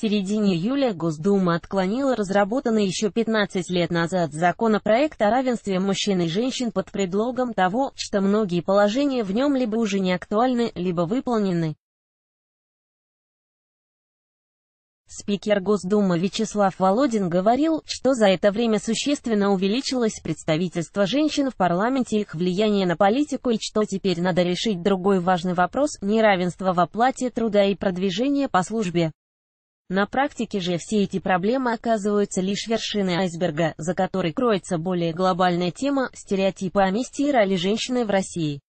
середине июля Госдума отклонила разработанный еще 15 лет назад законопроект о равенстве мужчин и женщин под предлогом того, что многие положения в нем либо уже не актуальны, либо выполнены. Спикер Госдумы Вячеслав Володин говорил, что за это время существенно увеличилось представительство женщин в парламенте, их влияние на политику и что теперь надо решить другой важный вопрос – неравенство в оплате труда и продвижение по службе. На практике же все эти проблемы оказываются лишь вершиной айсберга, за которой кроется более глобальная тема – стереотипы о месте и роли женщины в России.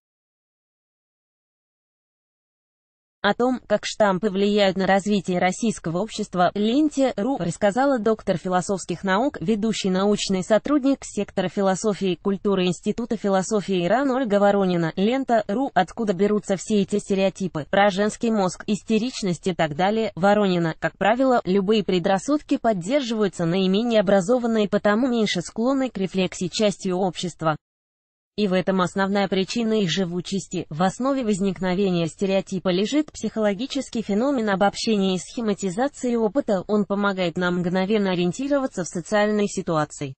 О том, как штампы влияют на развитие российского общества, ленте РУ рассказала доктор философских наук, ведущий научный сотрудник сектора философии и культуры Института философии Иран Ольга Воронина. Лента РУ, откуда берутся все эти стереотипы про женский мозг, истеричность и так далее. Воронина, как правило, любые предрассудки поддерживаются наименее образованной, потому меньше склонны к рефлексии частью общества. И в этом основная причина их живучести. В основе возникновения стереотипа лежит психологический феномен обобщения и схематизации опыта, он помогает нам мгновенно ориентироваться в социальной ситуации.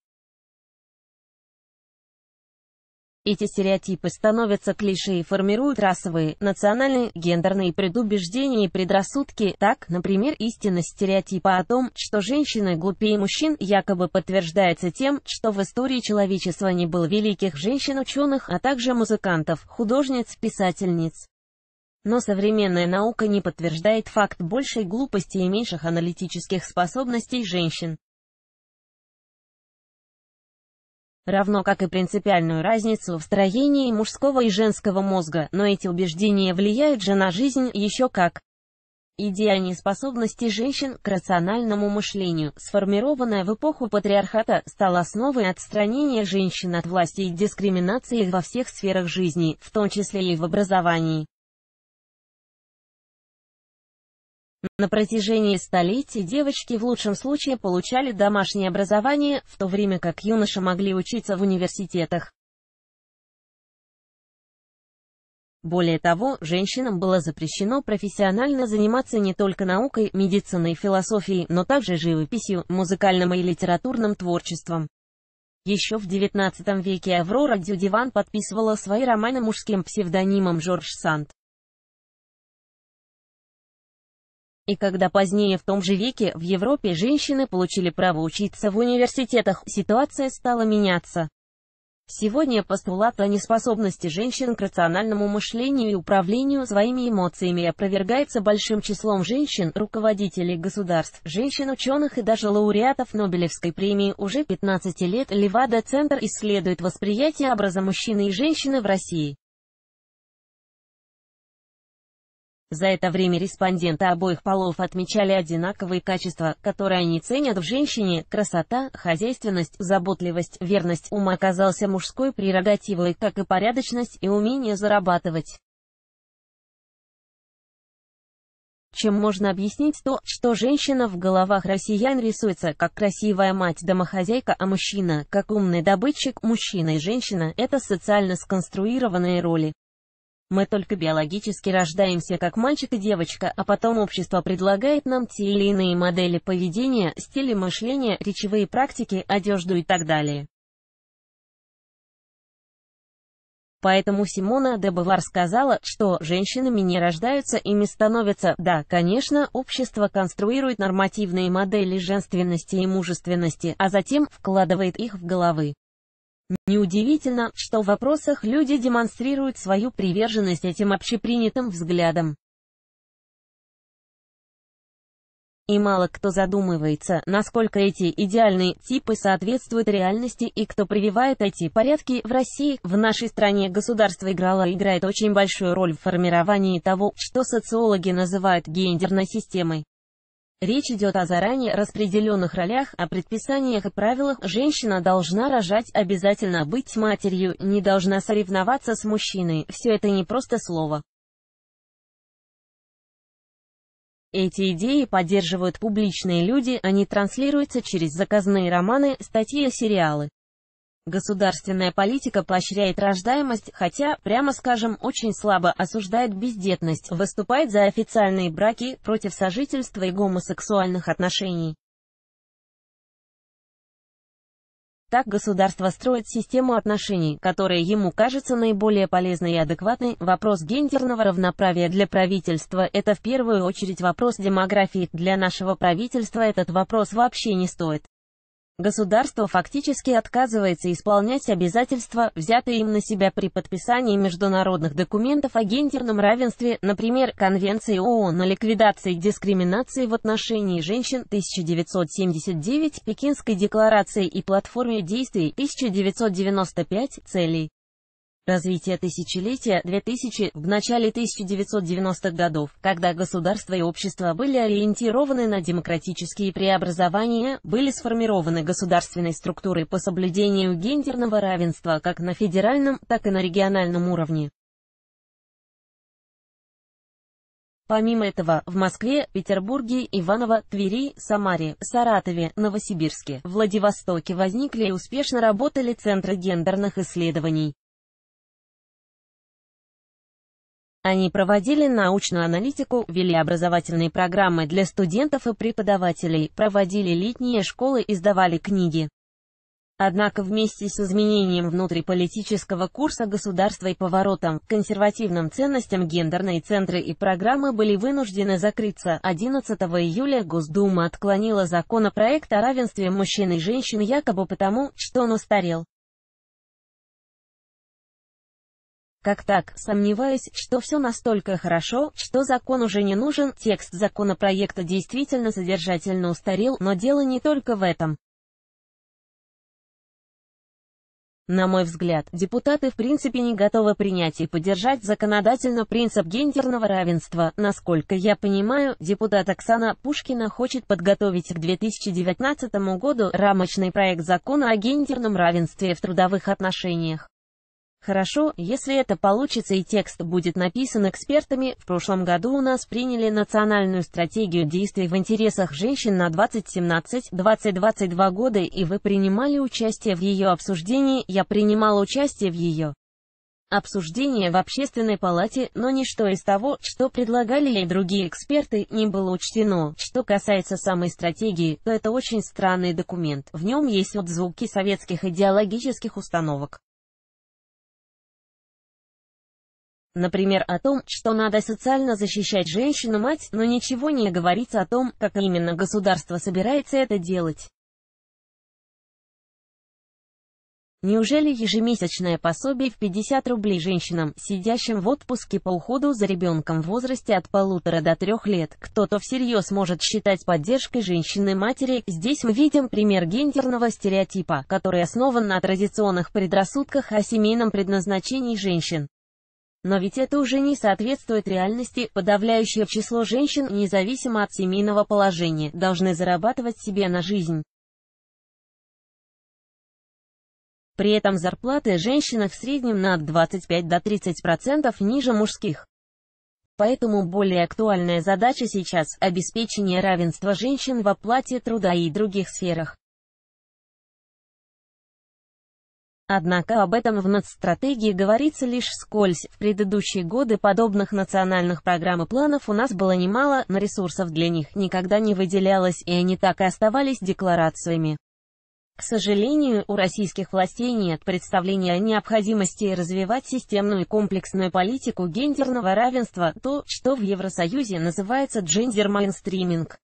Эти стереотипы становятся клише и формируют расовые, национальные, гендерные предубеждения и предрассудки. Так, например, истинность стереотипа о том, что женщины глупее мужчин, якобы подтверждается тем, что в истории человечества не было великих женщин-ученых, а также музыкантов, художниц, писательниц. Но современная наука не подтверждает факт большей глупости и меньших аналитических способностей женщин. равно как и принципиальную разницу в строении мужского и женского мозга, но эти убеждения влияют же на жизнь еще как. Идея неспособности женщин к рациональному мышлению, сформированная в эпоху патриархата, стала основой отстранения женщин от власти и дискриминации во всех сферах жизни, в том числе и в образовании. На протяжении столетий девочки в лучшем случае получали домашнее образование, в то время как юноши могли учиться в университетах. Более того, женщинам было запрещено профессионально заниматься не только наукой, медициной, философией, но также живописью, музыкальным и литературным творчеством. Еще в XIX веке Аврора Дюдиван подписывала свои романы мужским псевдонимом Жорж Санд. И когда позднее в том же веке в Европе женщины получили право учиться в университетах, ситуация стала меняться. Сегодня постулат о неспособности женщин к рациональному мышлению и управлению своими эмоциями опровергается большим числом женщин, руководителей государств, женщин-ученых и даже лауреатов Нобелевской премии. Уже 15 лет Левада-центр исследует восприятие образа мужчины и женщины в России. За это время респонденты обоих полов отмечали одинаковые качества, которые они ценят в женщине – красота, хозяйственность, заботливость, верность. Ум оказался мужской прерогативой, как и порядочность и умение зарабатывать. чем можно объяснить то, что женщина в головах россиян рисуется как красивая мать-домохозяйка, а мужчина, как умный добытчик, мужчина и женщина – это социально сконструированные роли. Мы только биологически рождаемся как мальчик и девочка, а потом общество предлагает нам те или иные модели поведения, стили мышления, речевые практики, одежду и так далее. Поэтому Симона де Бавар сказала, что женщинами не рождаются, ими становятся. Да, конечно, общество конструирует нормативные модели женственности и мужественности, а затем вкладывает их в головы. Неудивительно, что в вопросах люди демонстрируют свою приверженность этим общепринятым взглядам. И мало кто задумывается, насколько эти идеальные типы соответствуют реальности и кто прививает эти порядки в России. В нашей стране государство играло и играет очень большую роль в формировании того, что социологи называют гендерной системой. Речь идет о заранее распределенных ролях, о предписаниях и правилах. Женщина должна рожать, обязательно быть матерью, не должна соревноваться с мужчиной. Все это не просто слово. Эти идеи поддерживают публичные люди, они транслируются через заказные романы, статьи и сериалы. Государственная политика поощряет рождаемость, хотя, прямо скажем, очень слабо осуждает бездетность, выступает за официальные браки, против сожительства и гомосексуальных отношений. Так государство строит систему отношений, которая ему кажется наиболее полезной и адекватной. Вопрос гендерного равноправия для правительства – это в первую очередь вопрос демографии. Для нашего правительства этот вопрос вообще не стоит Государство фактически отказывается исполнять обязательства, взятые им на себя при подписании международных документов о гендерном равенстве, например, Конвенции ООН о ликвидации дискриминации в отношении женщин 1979, Пекинской декларации и платформе действий 1995, целей. Развитие тысячелетия 2000 в начале 1990-х годов, когда государство и общество были ориентированы на демократические преобразования, были сформированы государственные структуры по соблюдению гендерного равенства как на федеральном, так и на региональном уровне. Помимо этого, в Москве, Петербурге, Иваново, Твери, Самаре, Саратове, Новосибирске, Владивостоке возникли и успешно работали центры гендерных исследований. Они проводили научную аналитику, вели образовательные программы для студентов и преподавателей, проводили летние школы, и издавали книги. Однако вместе с изменением внутриполитического курса государства и поворотом к консервативным ценностям гендерные центры и программы были вынуждены закрыться. 11 июля Госдума отклонила законопроект о равенстве мужчин и женщин якобы потому, что он устарел. Как так, сомневаясь, что все настолько хорошо, что закон уже не нужен, текст законопроекта действительно содержательно устарел, но дело не только в этом. На мой взгляд, депутаты в принципе не готовы принять и поддержать законодательно принцип гендерного равенства. Насколько я понимаю, депутат Оксана Пушкина хочет подготовить к 2019 году рамочный проект закона о гендерном равенстве в трудовых отношениях. Хорошо, если это получится и текст будет написан экспертами. В прошлом году у нас приняли национальную стратегию действий в интересах женщин на 2017-2022 годы, и вы принимали участие в ее обсуждении, я принимала участие в ее обсуждение в общественной палате, но ничто из того, что предлагали ей другие эксперты, не было учтено. Что касается самой стратегии, то это очень странный документ. В нем есть отзвуки советских идеологических установок. Например, о том, что надо социально защищать женщину-мать, но ничего не говорится о том, как именно государство собирается это делать. Неужели ежемесячное пособие в 50 рублей женщинам, сидящим в отпуске по уходу за ребенком в возрасте от полутора до трех лет, кто-то всерьез может считать поддержкой женщины-матери? Здесь мы видим пример гендерного стереотипа, который основан на традиционных предрассудках о семейном предназначении женщин. Но ведь это уже не соответствует реальности, подавляющее число женщин, независимо от семейного положения, должны зарабатывать себе на жизнь. При этом зарплаты женщин в среднем на 25 до 30% ниже мужских. Поэтому более актуальная задача сейчас – обеспечение равенства женщин в оплате труда и других сферах. Однако об этом в нацстратегии говорится лишь скользь. В предыдущие годы подобных национальных программ и планов у нас было немало, но ресурсов для них никогда не выделялось, и они так и оставались декларациями. К сожалению, у российских властей нет представления о необходимости развивать системную и комплексную политику гендерного равенства, то, что в Евросоюзе называется джендер-майнстриминг.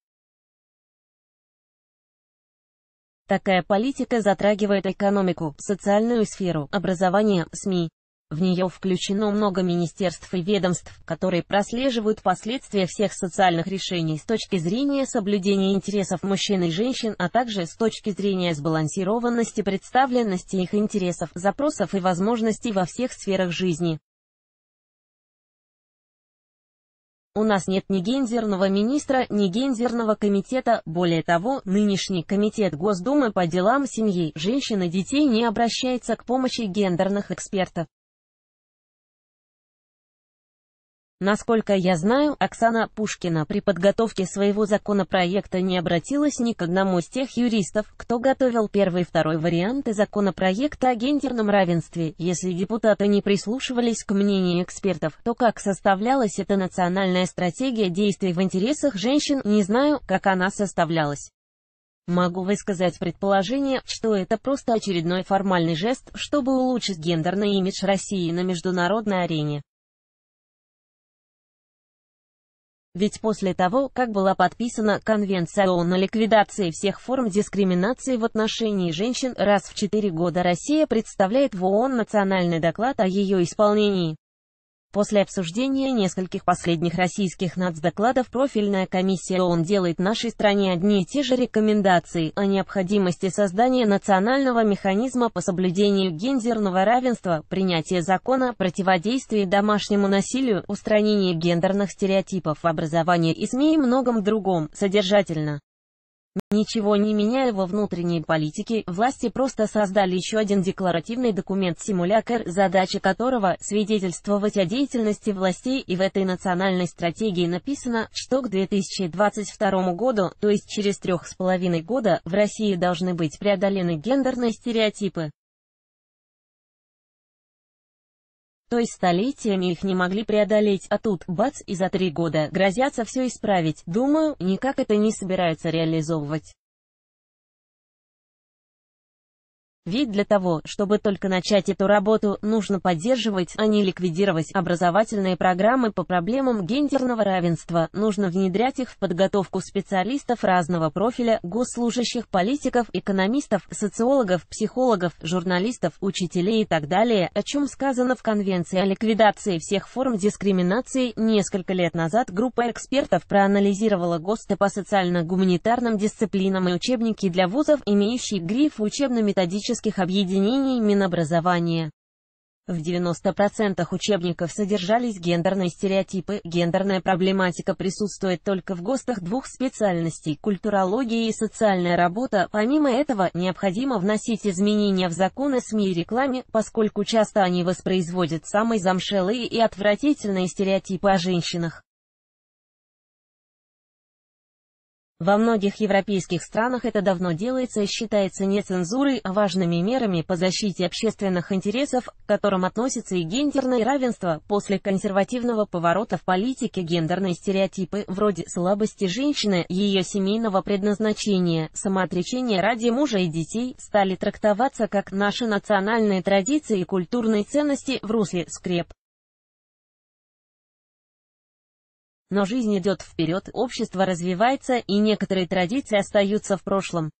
Такая политика затрагивает экономику, социальную сферу, образование, СМИ. В нее включено много министерств и ведомств, которые прослеживают последствия всех социальных решений с точки зрения соблюдения интересов мужчин и женщин, а также с точки зрения сбалансированности представленности их интересов, запросов и возможностей во всех сферах жизни. У нас нет ни гендерного министра, ни гендерного комитета, более того, нынешний комитет Госдумы по делам семьи, женщин и детей не обращается к помощи гендерных экспертов. Насколько я знаю, Оксана Пушкина при подготовке своего законопроекта не обратилась ни к одному из тех юристов, кто готовил первый и второй варианты законопроекта о гендерном равенстве. Если депутаты не прислушивались к мнению экспертов, то как составлялась эта национальная стратегия действий в интересах женщин, не знаю, как она составлялась. Могу высказать предположение, что это просто очередной формальный жест, чтобы улучшить гендерный имидж России на международной арене. Ведь после того, как была подписана Конвенция ООН о ликвидации всех форм дискриминации в отношении женщин, раз в четыре года Россия представляет в ООН национальный доклад о ее исполнении. После обсуждения нескольких последних российских нацдокладов профильная комиссия ООН делает нашей стране одни и те же рекомендации о необходимости создания национального механизма по соблюдению гендерного равенства, принятия закона, противодействии домашнему насилию, устранении гендерных стереотипов в образовании и СМИ и многом другом, содержательно. Ничего не меняя во внутренней политике, власти просто создали еще один декларативный документ-симулякр, задача которого – свидетельствовать о деятельности властей, и в этой национальной стратегии написано, что к 2022 году, то есть через трех с половиной года, в России должны быть преодолены гендерные стереотипы. То есть столетиями их не могли преодолеть, а тут, бац, и за три года грозятся все исправить. Думаю, никак это не собираются реализовывать. Ведь для того, чтобы только начать эту работу, нужно поддерживать, а не ликвидировать образовательные программы по проблемам гендерного равенства, нужно внедрять их в подготовку специалистов разного профиля, госслужащих, политиков, экономистов, социологов, психологов, журналистов, учителей и так далее, о чем сказано в Конвенции о ликвидации всех форм дискриминации. Несколько лет назад группа экспертов проанализировала ГОСТы по социально-гуманитарным дисциплинам и учебники для вузов, имеющие гриф учебно-методический студенческих объединений Минобразования. В 90% учебников содержались гендерные стереотипы. Гендерная проблематика присутствует только в ГОСТах двух специальностей – культурология и социальная работа. Помимо этого, необходимо вносить изменения в законы СМИ и рекламе, поскольку часто они воспроизводят самые замшелые и отвратительные стереотипы о женщинах. Во многих европейских странах это давно делается и считается не цензурой, а важными мерами по защите общественных интересов, к которым относится и гендерное равенство. После консервативного поворота в политике гендерные стереотипы, вроде слабости женщины, ее семейного предназначения, самоотречения ради мужа и детей, стали трактоваться как наши национальные традиции и культурные ценности в русле скреп. Но жизнь идет вперед, общество развивается, и некоторые традиции остаются в прошлом.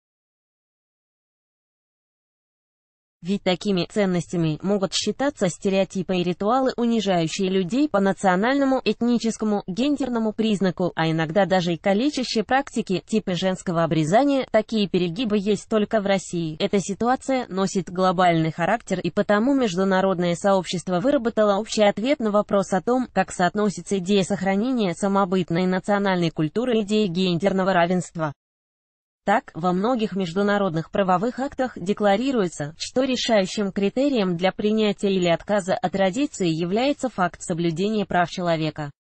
Ведь такими ценностями могут считаться стереотипы и ритуалы, унижающие людей по национальному, этническому, гендерному признаку, а иногда даже и калечащие практики, типы женского обрезания, такие перегибы есть только в России. Эта ситуация носит глобальный характер и потому международное сообщество выработало общий ответ на вопрос о том, как соотносится идея сохранения самобытной национальной культуры и идеи гендерного равенства. Так, во многих международных правовых актах декларируется, что решающим критерием для принятия или отказа от традиции является факт соблюдения прав человека.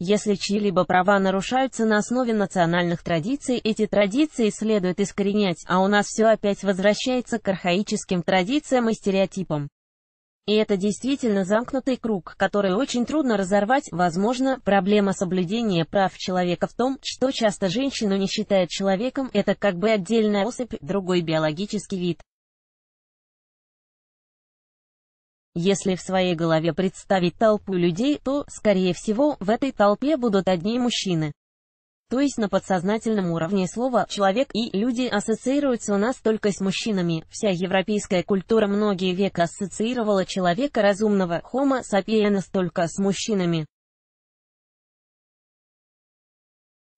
Если чьи-либо права нарушаются на основе национальных традиций, эти традиции следует искоренять, а у нас все опять возвращается к архаическим традициям и стереотипам. И это действительно замкнутый круг, который очень трудно разорвать. Возможно, проблема соблюдения прав человека в том, что часто женщину не считают человеком, это как бы отдельная особь, другой биологический вид. Если в своей голове представить толпу людей, то, скорее всего, в этой толпе будут одни мужчины. То есть на подсознательном уровне слово «человек» и «люди» ассоциируются у нас только с мужчинами. Вся европейская культура многие века ассоциировала человека разумного «homo sapiens» только с мужчинами.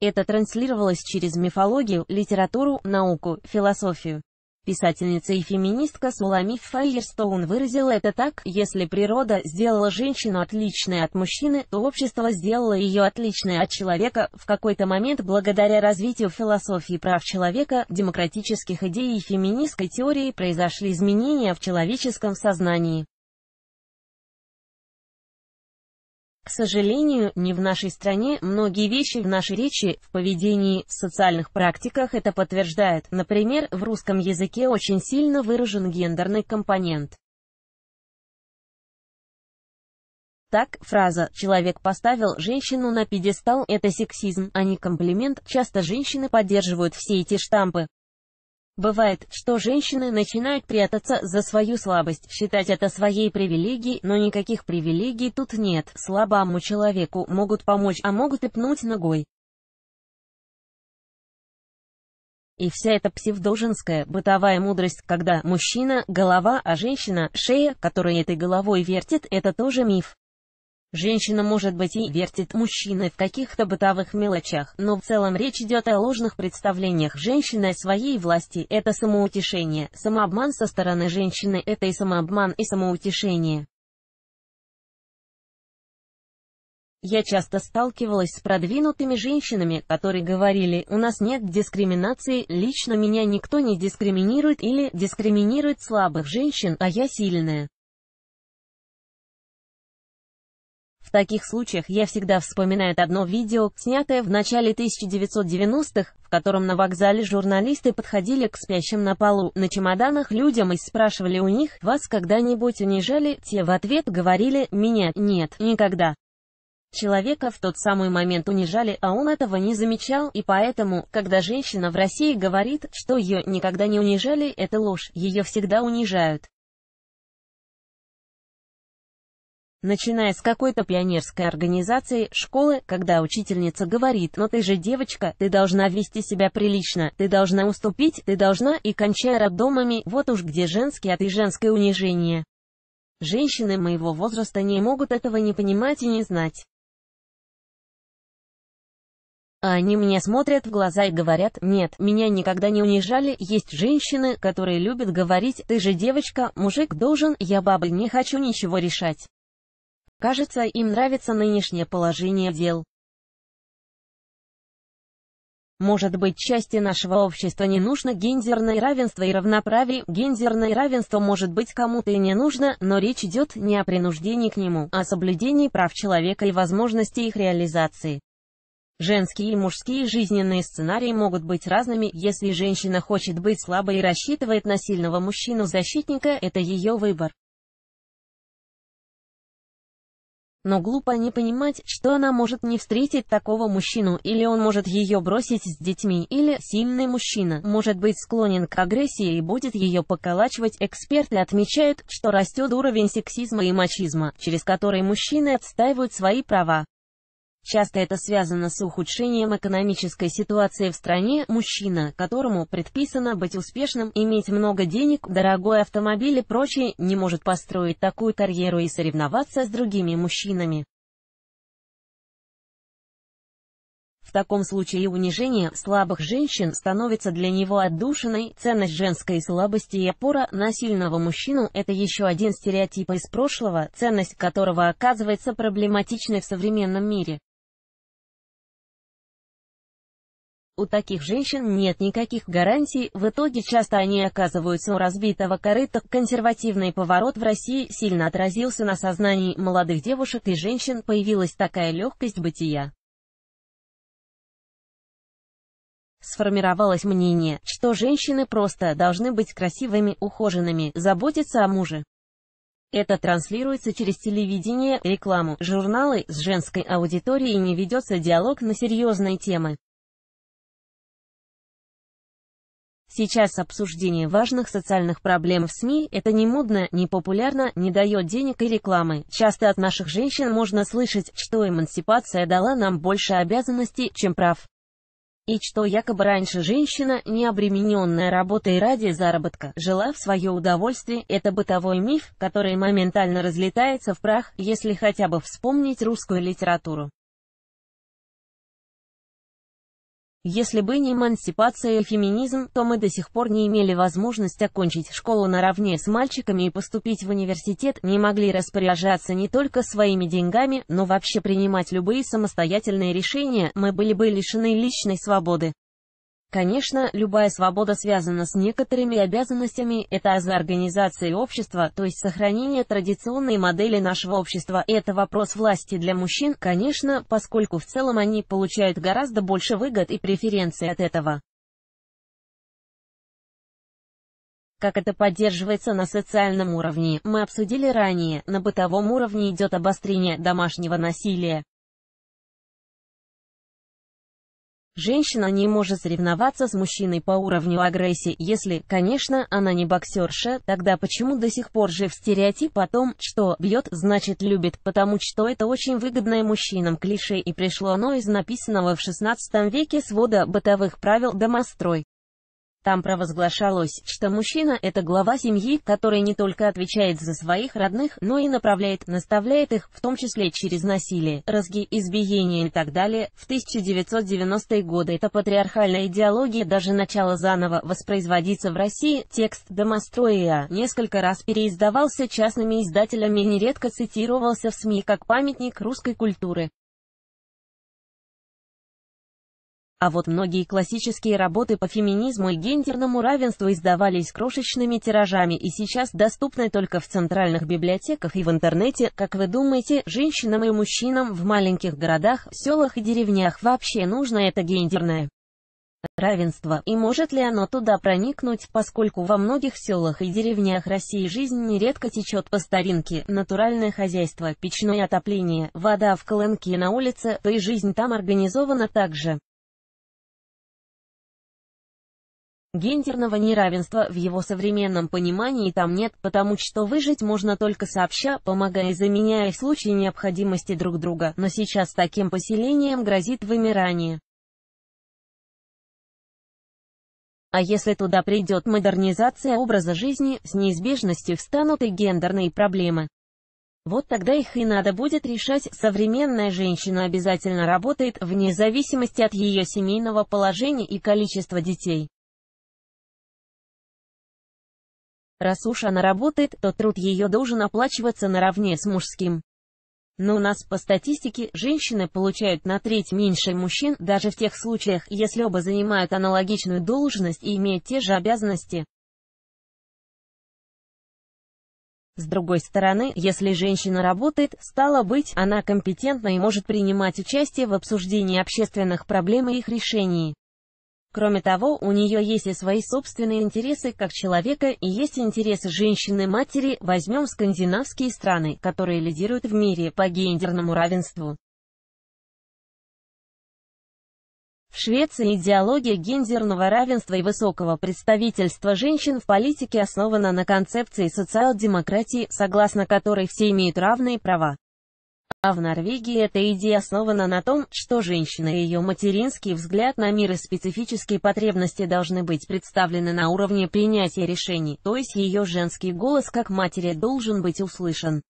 Это транслировалось через мифологию, литературу, науку, философию. Писательница и феминистка Сулами Файерстоун выразила это так, если природа сделала женщину отличной от мужчины, то общество сделало ее отличной от человека, в какой-то момент благодаря развитию философии прав человека, демократических идей и феминистской теории произошли изменения в человеческом сознании. К сожалению, не в нашей стране многие вещи в нашей речи, в поведении, в социальных практиках это подтверждает. Например, в русском языке очень сильно выражен гендерный компонент. Так, фраза «человек поставил женщину на пьедестал» — это сексизм, а не комплимент. Часто женщины поддерживают все эти штампы. Бывает, что женщины начинают прятаться за свою слабость, считать это своей привилегией, но никаких привилегий тут нет. Слабому человеку могут помочь, а могут и пнуть ногой. И вся эта псевдоженская бытовая мудрость, когда мужчина – голова, а женщина – шея, которая этой головой вертит, это тоже миф. Женщина может быть и вертит мужчиной в каких-то бытовых мелочах, но в целом речь идет о ложных представлениях женщины о своей власти. Это самоутешение, самообман со стороны женщины, это и самообман, и самоутешение. Я часто сталкивалась с продвинутыми женщинами, которые говорили, у нас нет дискриминации, лично меня никто не дискриминирует или дискриминирует слабых женщин, а я сильная. В таких случаях я всегда вспоминает одно видео, снятое в начале 1990-х, в котором на вокзале журналисты подходили к спящим на полу на чемоданах людям и спрашивали у них «Вас когда-нибудь унижали?» Те в ответ говорили «Меня нет, никогда». Человека в тот самый момент унижали, а он этого не замечал, и поэтому, когда женщина в России говорит, что ее никогда не унижали, это ложь, ее всегда унижают. Начиная с какой-то пионерской организации, школы, когда учительница говорит «но ты же девочка, ты должна вести себя прилично, ты должна уступить, ты должна» и кончая роддомами, вот уж где женский, а ты женское унижение. Женщины моего возраста не могут этого не понимать и не знать. А они мне смотрят в глаза и говорят, нет, меня никогда не унижали, есть женщины, которые любят говорить, ты же девочка, мужик должен, я бабы не хочу ничего решать. Кажется, им нравится нынешнее положение дел. Может быть, части нашего общества не нужно гендерное равенство и равноправие. Гендерное равенство может быть кому-то и не нужно, но речь идет не о принуждении к нему, а о соблюдении прав человека и возможности их реализации. Женские и мужские жизненные сценарии могут быть разными, если женщина хочет быть слабой и рассчитывает на сильного мужчину-защитника, это ее выбор. Но глупо не понимать, что она может не встретить такого мужчину, или он может ее бросить с детьми, или сильный мужчина может быть склонен к агрессии и будет ее поколачивать. Эксперты отмечают, что растет уровень сексизма и мачизма, через который мужчины отстаивают свои права. Часто это связано с ухудшением экономической ситуации в стране, мужчина, которому предписано быть успешным, иметь много денег, дорогой автомобиль и прочее, не может построить такую карьеру и соревноваться с другими мужчинами. В таком случае унижение слабых женщин становится для него отдушиной, ценность женской слабости и опора на сильного мужчину – это еще один стереотип из прошлого, ценность которого оказывается проблематичной в современном мире. У таких женщин нет никаких гарантий, в итоге часто они оказываются у разбитого корыта. Консервативный поворот в России сильно отразился на сознании молодых девушек и женщин, появилась такая легкость бытия. Сформировалось мнение, что женщины просто должны быть красивыми, ухоженными, заботиться о муже. Это транслируется через телевидение, рекламу, журналы, с женской аудиторией не ведется диалог на серьезные темы. Сейчас обсуждение важных социальных проблем в СМИ – это не модно, не популярно, не дает денег и рекламы. Часто от наших женщин можно слышать, что эмансипация дала нам больше обязанностей, чем прав. И что якобы раньше женщина, не обремененная работой ради заработка, жила в свое удовольствие – это бытовой миф, который моментально разлетается в прах, если хотя бы вспомнить русскую литературу. Если бы не эмансипация и феминизм, то мы до сих пор не имели возможность окончить школу наравне с мальчиками и поступить в университет, не могли распоряжаться не только своими деньгами, но вообще принимать любые самостоятельные решения, мы были бы лишены личной свободы. Конечно, любая свобода связана с некоторыми обязанностями, это за организацией общества, то есть сохранение традиционной модели нашего общества, это вопрос власти для мужчин, конечно, поскольку в целом они получают гораздо больше выгод и преференций от этого. Как это поддерживается на социальном уровне, мы обсудили ранее, на бытовом уровне идет обострение домашнего насилия. Женщина не может соревноваться с мужчиной по уровню агрессии, если, конечно, она не боксерша, тогда почему до сих пор жив стереотип о том, что «бьет, значит любит», потому что это очень выгодное мужчинам клише и пришло оно из написанного в 16 веке свода бытовых правил домострой. Там провозглашалось, что мужчина – это глава семьи, который не только отвечает за своих родных, но и направляет, наставляет их, в том числе через насилие, разги, избиение и так далее. В 1990-е годы эта патриархальная идеология даже начала заново воспроизводиться в России. Текст «Домостроя» несколько раз переиздавался частными издателями и нередко цитировался в СМИ как памятник русской культуры. А вот многие классические работы по феминизму и гендерному равенству издавались крошечными тиражами и сейчас доступны только в центральных библиотеках и в интернете. Как вы думаете, женщинам и мужчинам в маленьких городах, селах и деревнях вообще нужно это гендерное? равенство, и может ли оно туда проникнуть, поскольку во многих селах и деревнях России жизнь нередко течет по старинке, натуральное хозяйство, печное отопление, вода в колонке на улице, то и жизнь там организована также. Гендерного неравенства в его современном понимании там нет, потому что выжить можно только сообща, помогая и заменяя в случае необходимости друг друга, но сейчас таким поселением грозит вымирание. А если туда придет модернизация образа жизни, с неизбежностью встанут и гендерные проблемы. Вот тогда их и надо будет решать. Современная женщина обязательно работает, вне зависимости от ее семейного положения и количества детей. Раз уж она работает, то труд ее должен оплачиваться наравне с мужским. Но у нас по статистике женщины получают на треть меньше мужчин даже в тех случаях, если оба занимают аналогичную должность и имеют те же обязанности. С другой стороны, если женщина работает, стало быть, она компетентна и может принимать участие в обсуждении общественных проблем и их решении. Кроме того, у нее есть и свои собственные интересы как человека и есть интересы женщины-матери, возьмем скандинавские страны, которые лидируют в мире по гендерному равенству. В Швеции идеология гендерного равенства и высокого представительства женщин в политике основана на концепции социал-демократии, согласно которой все имеют равные права. А в Норвегии эта идея основана на том, что женщина и ее материнский взгляд на мир и специфические потребности должны быть представлены на уровне принятия решений, то есть ее женский голос как матери должен быть услышан.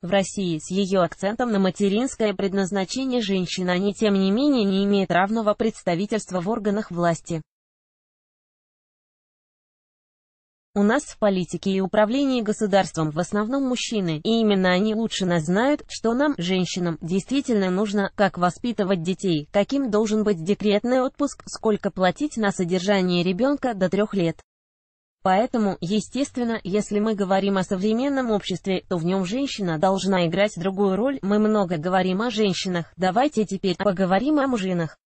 В России с ее акцентом на материнское предназначение женщина, а не тем не менее не имеет равного представительства в органах власти. У нас в политике и управлении государством в основном мужчины, и именно они лучше нас знают, что нам, женщинам, действительно нужно, как воспитывать детей, каким должен быть декретный отпуск, сколько платить на содержание ребенка до трех лет. Поэтому, естественно, если мы говорим о современном обществе, то в нем женщина должна играть другую роль, мы много говорим о женщинах, давайте теперь поговорим о мужинах.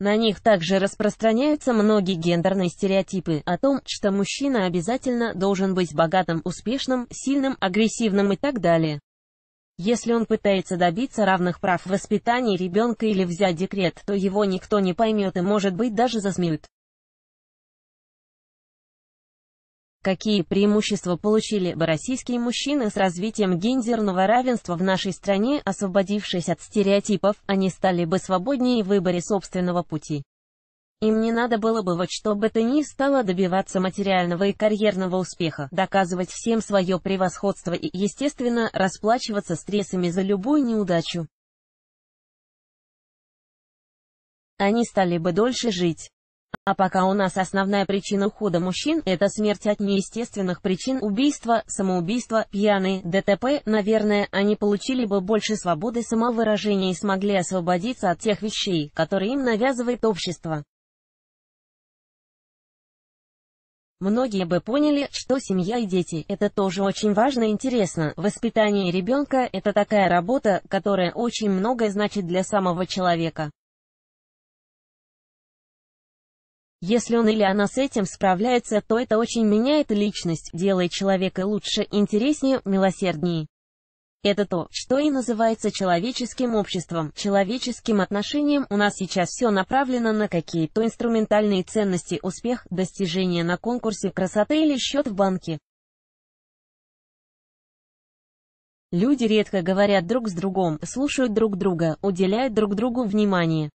На них также распространяются многие гендерные стереотипы о том, что мужчина обязательно должен быть богатым, успешным, сильным, агрессивным и так далее. Если он пытается добиться равных прав в воспитании ребенка или взять декрет, то его никто не поймет и, может быть, даже засмеют. Какие преимущества получили бы российские мужчины с развитием гендерного равенства в нашей стране, освободившись от стереотипов, они стали бы свободнее в выборе собственного пути. Им не надо было бы вот что бы то ни стало добиваться материального и карьерного успеха, доказывать всем свое превосходство и, естественно, расплачиваться стрессами за любую неудачу. Они стали бы дольше жить. А пока у нас основная причина ухода мужчин – это смерть от неестественных причин убийства, самоубийства, пьяные, ДТП, наверное, они получили бы больше свободы самовыражения и смогли освободиться от тех вещей, которые им навязывает общество. Многие бы поняли, что семья и дети – это тоже очень важно и интересно. Воспитание ребенка – это такая работа, которая очень многое значит для самого человека. Если он или она с этим справляется, то это очень меняет личность, делая человека лучше, интереснее, милосерднее. Это то, что и называется человеческим обществом, человеческим отношением. У нас сейчас все направлено на какие-то инструментальные ценности, успех, достижения на конкурсе красоты или счет в банке. Люди редко говорят друг с другом, слушают друг друга, уделяют друг другу внимание.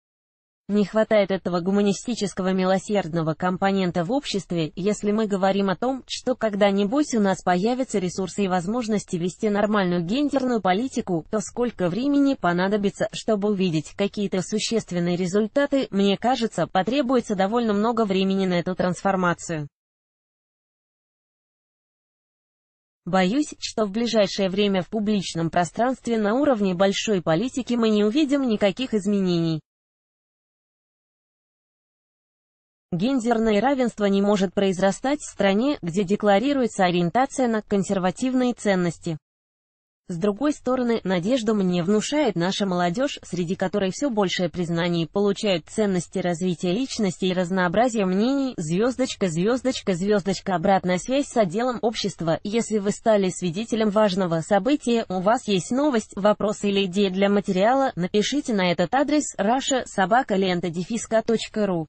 Не хватает этого гуманистического милосердного компонента в обществе, если мы говорим о том, что когда-нибудь у нас появятся ресурсы и возможности вести нормальную гендерную политику, то сколько времени понадобится, чтобы увидеть какие-то существенные результаты, мне кажется, потребуется довольно много времени на эту трансформацию. Боюсь, что в ближайшее время в публичном пространстве на уровне большой политики мы не увидим никаких изменений. Гендерное равенство не может произрастать в стране, где декларируется ориентация на консервативные ценности. С другой стороны, надежду мне внушает наша молодежь, среди которой все большее признание получают ценности развития личности и разнообразия мнений, звездочка, звездочка, звездочка, обратная связь с отделом общества. Если вы стали свидетелем важного события, у вас есть новость, вопрос или идея для материала, напишите на этот адрес russia собака лента ру